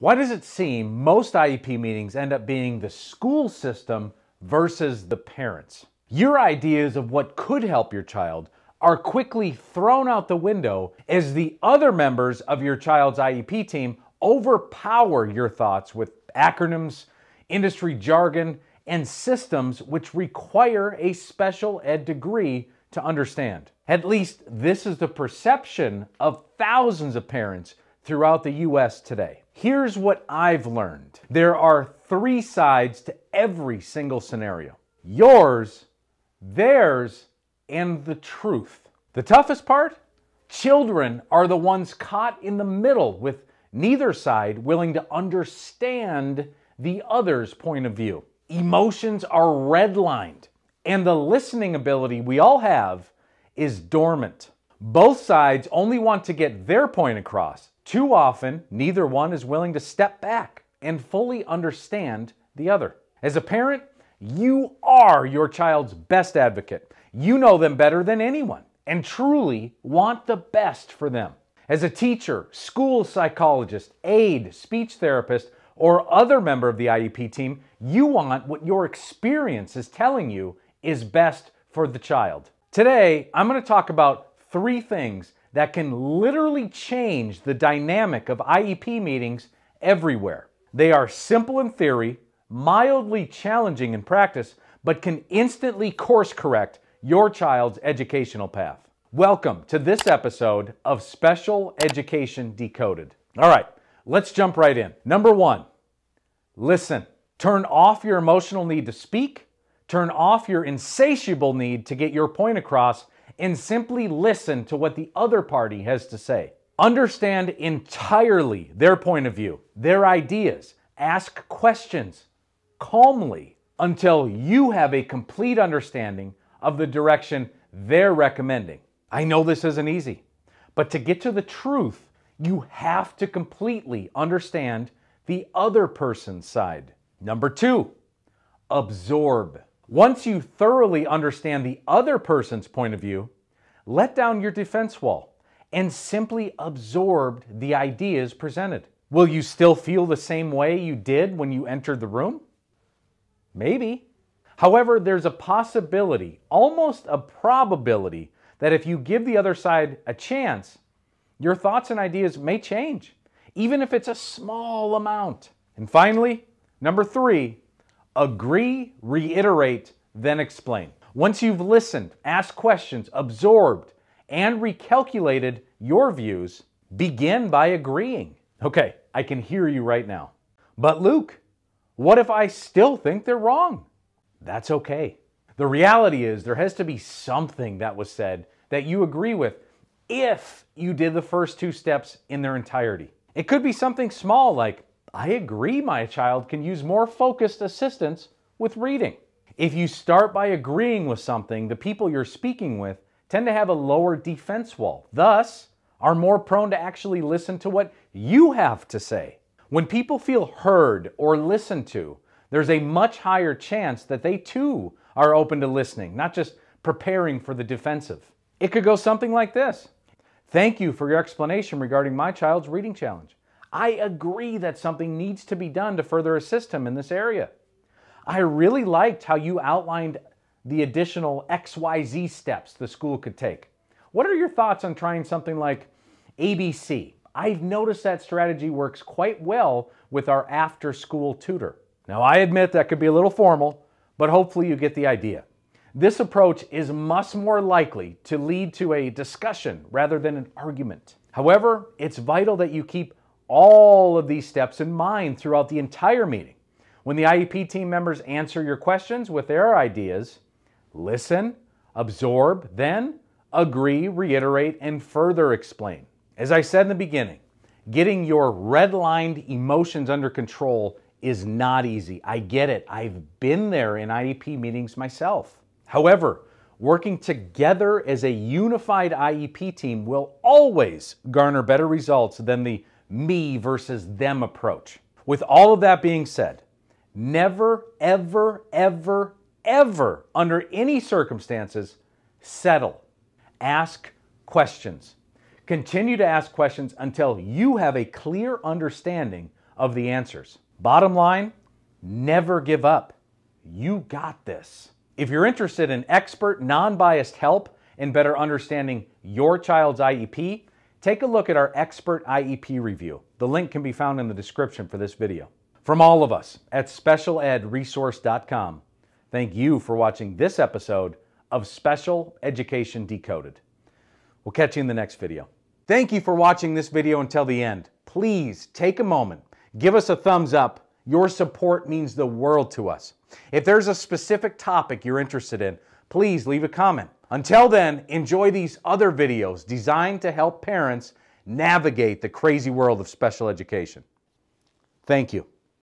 Why does it seem most IEP meetings end up being the school system versus the parents? Your ideas of what could help your child are quickly thrown out the window as the other members of your child's IEP team overpower your thoughts with acronyms, industry jargon, and systems which require a special ed degree to understand. At least this is the perception of thousands of parents throughout the US today. Here's what I've learned there are three sides to every single scenario yours, theirs, and the truth. The toughest part? Children are the ones caught in the middle with neither side willing to understand the other's point of view. Emotions are redlined, and the listening ability we all have is dormant. Both sides only want to get their point across, too often, neither one is willing to step back and fully understand the other. As a parent, you are your child's best advocate. You know them better than anyone and truly want the best for them. As a teacher, school psychologist, aide, speech therapist, or other member of the IEP team, you want what your experience is telling you is best for the child. Today, I'm going to talk about three things that can literally change the dynamic of IEP meetings everywhere. They are simple in theory, mildly challenging in practice, but can instantly course correct your child's educational path. Welcome to this episode of Special Education Decoded. All right, let's jump right in. Number one, listen. Turn off your emotional need to speak, turn off your insatiable need to get your point across, and simply listen to what the other party has to say. Understand entirely their point of view, their ideas. Ask questions calmly until you have a complete understanding of the direction they're recommending. I know this isn't easy, but to get to the truth, you have to completely understand the other person's side. Number two, absorb. Once you thoroughly understand the other person's point of view, let down your defense wall, and simply absorbed the ideas presented. Will you still feel the same way you did when you entered the room? Maybe. However, there's a possibility, almost a probability, that if you give the other side a chance, your thoughts and ideas may change, even if it's a small amount. And finally, number three, agree, reiterate, then explain. Once you've listened, asked questions, absorbed, and recalculated your views, begin by agreeing. Okay, I can hear you right now. But Luke, what if I still think they're wrong? That's okay. The reality is, there has to be something that was said that you agree with if you did the first two steps in their entirety. It could be something small like, I agree my child can use more focused assistance with reading. If you start by agreeing with something, the people you're speaking with tend to have a lower defense wall, thus, are more prone to actually listen to what you have to say. When people feel heard or listened to, there's a much higher chance that they too are open to listening, not just preparing for the defensive. It could go something like this Thank you for your explanation regarding my child's reading challenge. I agree that something needs to be done to further assist him in this area. I really liked how you outlined the additional XYZ steps the school could take. What are your thoughts on trying something like ABC? I've noticed that strategy works quite well with our after school tutor. Now, I admit that could be a little formal, but hopefully you get the idea. This approach is much more likely to lead to a discussion rather than an argument. However, it's vital that you keep all of these steps in mind throughout the entire meeting. When the IEP team members answer your questions with their ideas, listen, absorb, then agree, reiterate, and further explain. As I said in the beginning, getting your redlined emotions under control is not easy. I get it. I've been there in IEP meetings myself. However, working together as a unified IEP team will always garner better results than the me versus them approach. With all of that being said, Never, ever, ever, ever, under any circumstances, settle. Ask questions. Continue to ask questions until you have a clear understanding of the answers. Bottom line, never give up. You got this. If you're interested in expert, non biased help in better understanding your child's IEP, take a look at our expert IEP review. The link can be found in the description for this video. From all of us at specialedresource.com, thank you for watching this episode of Special Education Decoded. We'll catch you in the next video. Thank you for watching this video until the end. Please take a moment, give us a thumbs up. Your support means the world to us. If there's a specific topic you're interested in, please leave a comment. Until then, enjoy these other videos designed to help parents navigate the crazy world of special education. Thank you.